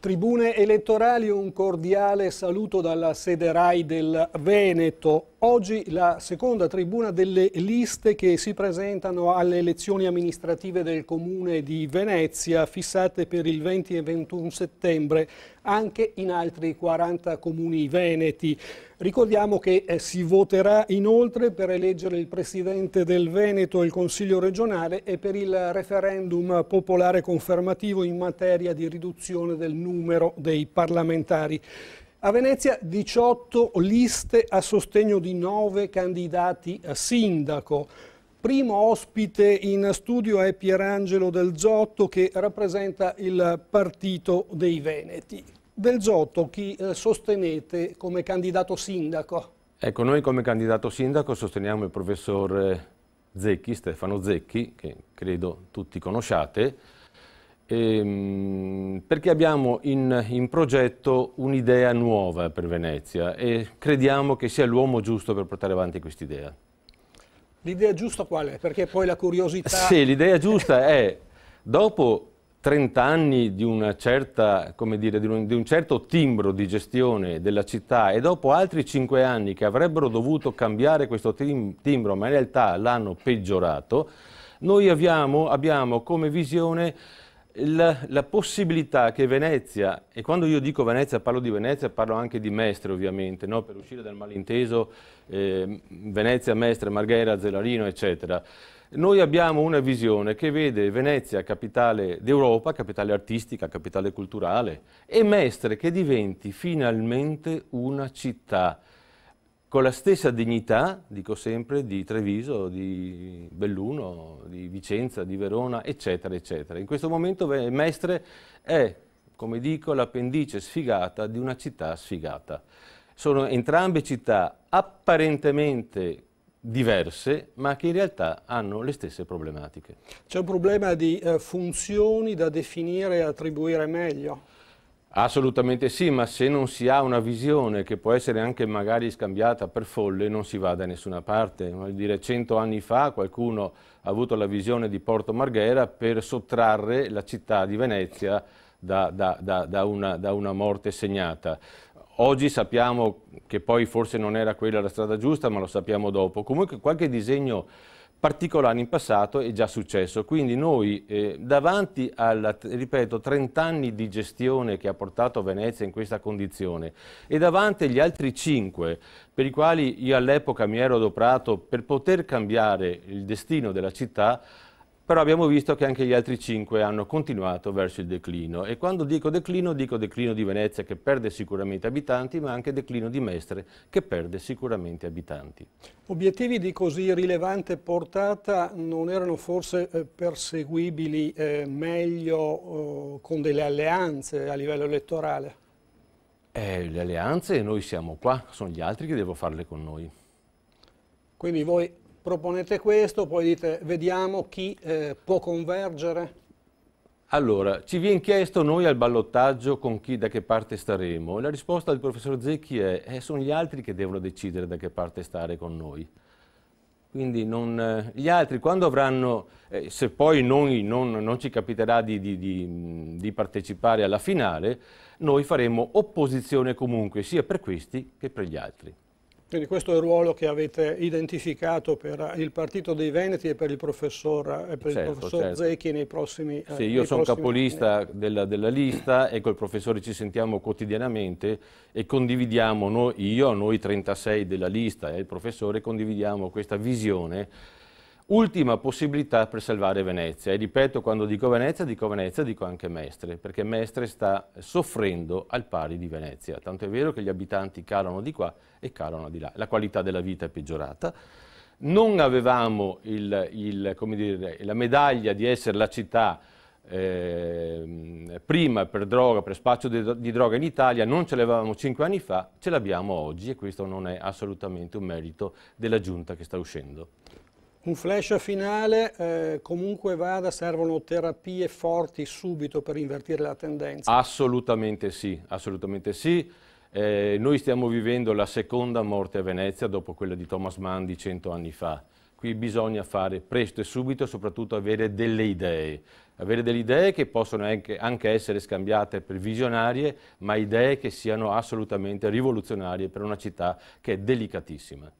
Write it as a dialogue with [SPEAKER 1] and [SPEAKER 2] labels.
[SPEAKER 1] Tribune elettorali, un cordiale saluto dalla sede RAI del Veneto. Oggi la seconda tribuna delle liste che si presentano alle elezioni amministrative del Comune di Venezia, fissate per il 20 e 21 settembre, anche in altri 40 comuni veneti. Ricordiamo che eh, si voterà inoltre per eleggere il Presidente del Veneto e il Consiglio regionale e per il referendum popolare confermativo in materia di riduzione del numero dei parlamentari. A Venezia 18 liste a sostegno di 9 candidati a sindaco. Primo ospite in studio è Pierangelo Del Zotto che rappresenta il partito dei Veneti. Del Zotto chi eh, sostenete come candidato sindaco?
[SPEAKER 2] Ecco, noi come candidato sindaco sosteniamo il professor eh, Zecchi, Stefano Zecchi, che credo tutti conosciate, ehm, perché abbiamo in, in progetto un'idea nuova per Venezia e crediamo che sia l'uomo giusto per portare avanti quest'idea.
[SPEAKER 1] L'idea giusta qual è? Perché poi la curiosità...
[SPEAKER 2] Sì, l'idea giusta è, dopo 30 anni di, certa, dire, di, un, di, un, certo timbro di gestione della città e dopo altri 5 anni che avrebbero dovuto cambiare questo tim timbro ma in realtà l'hanno peggiorato, noi abbiamo, abbiamo come visione la, la, possibilità che Venezia, e quando io dico Venezia parlo di Venezia, parlo anche di Mestre ovviamente, no? per uscire dal malinteso eh, Venezia, Mestre, Marghera, Zelarino, eccetera. Noi abbiamo una visione che vede Venezia capitale d'Europa, capitale artistica, capitale culturale, e Mestre che diventi finalmente una città con la stessa dignità, dico sempre, di Treviso, di Belluno, di Vicenza, di Verona, eccetera, eccetera. In questo momento Mestre è, come dico, l'appendice sfigata di una città sfigata. Sono entrambe città apparentemente diverse, ma che in realtà hanno le stesse problematiche.
[SPEAKER 1] C'è un problema di eh, funzioni da definire e attribuire meglio?
[SPEAKER 2] Assolutamente sì, ma se non si ha una visione che può essere anche magari scambiata per folle, non si va da nessuna parte. Vuol dire, cento anni fa qualcuno ha avuto la visione di Porto Marghera per sottrarre la città di Venezia da, da, da, una, da una morte segnata. Oggi sappiamo che poi forse non era quella la strada giusta, ma lo sappiamo dopo. Comunque qualche disegno particolare in passato è già successo. Quindi noi eh, davanti al, ripeto, 30 anni di gestione che ha portato Venezia in questa condizione e davanti agli altri 5 per i quali io all'epoca mi ero adoperato per poter cambiare il destino della città, però abbiamo visto che anche gli altri cinque hanno continuato verso il declino e quando dico declino dico declino di Venezia che perde sicuramente abitanti ma anche declino di Mestre che perde sicuramente abitanti.
[SPEAKER 1] Obiettivi di così rilevante portata non erano forse eh, perseguibili eh, meglio oh, con delle alleanze a livello elettorale?
[SPEAKER 2] Eh, le alleanze noi siamo qua, sono gli altri che devono farle con noi.
[SPEAKER 1] Quindi voi proponete questo, poi dite vediamo chi eh, può convergere?
[SPEAKER 2] Allora, ci viene chiesto noi al ballottaggio con chi da che parte staremo. La risposta del professor Zecchi è eh, sono gli altri che devono decidere da che parte stare con noi. Quindi non, eh, gli altri quando avranno, eh, se poi noi non, non ci capiterà di, di, di, di partecipare alla finale, noi faremo opposizione comunque sia per questi che per gli altri.
[SPEAKER 1] Quindi questo è il ruolo che avete identificato per il Partito dei Veneti e per il professor, e eh, per certo, il professor certo. Zecchi nei prossimi eh, Sì, io sono
[SPEAKER 2] capolista della, della, lista e col professore ci sentiamo quotidianamente e condividiamo, noi, io, noi 36 della lista e eh, il professore, condividiamo questa visione ultima possibilità per salvare Venezia. E ripeto, quando dico Venezia, dico Venezia, dico anche Mestre, perché Mestre sta soffrendo al pari di Venezia. Tanto è vero che gli abitanti calano di qua e calano di là. La qualità della vita è peggiorata. Non avevamo il, il, dire, la medaglia di essere la città eh, prima per droga, per spaccio di, di droga in Italia, non ce l'avevamo cinque anni fa, ce l'abbiamo oggi e questo non è assolutamente un merito della giunta che sta uscendo.
[SPEAKER 1] Un flash finale, eh, comunque vada, servono terapie forti subito per invertire la tendenza?
[SPEAKER 2] Assolutamente sì, assolutamente sì. Eh, noi stiamo vivendo la seconda morte a Venezia dopo quella di Thomas Mann di cento anni fa. Qui bisogna fare presto e subito soprattutto avere delle idee. Avere delle idee che possono anche, anche essere scambiate per visionarie, ma idee che siano assolutamente rivoluzionarie per una città che è delicatissima.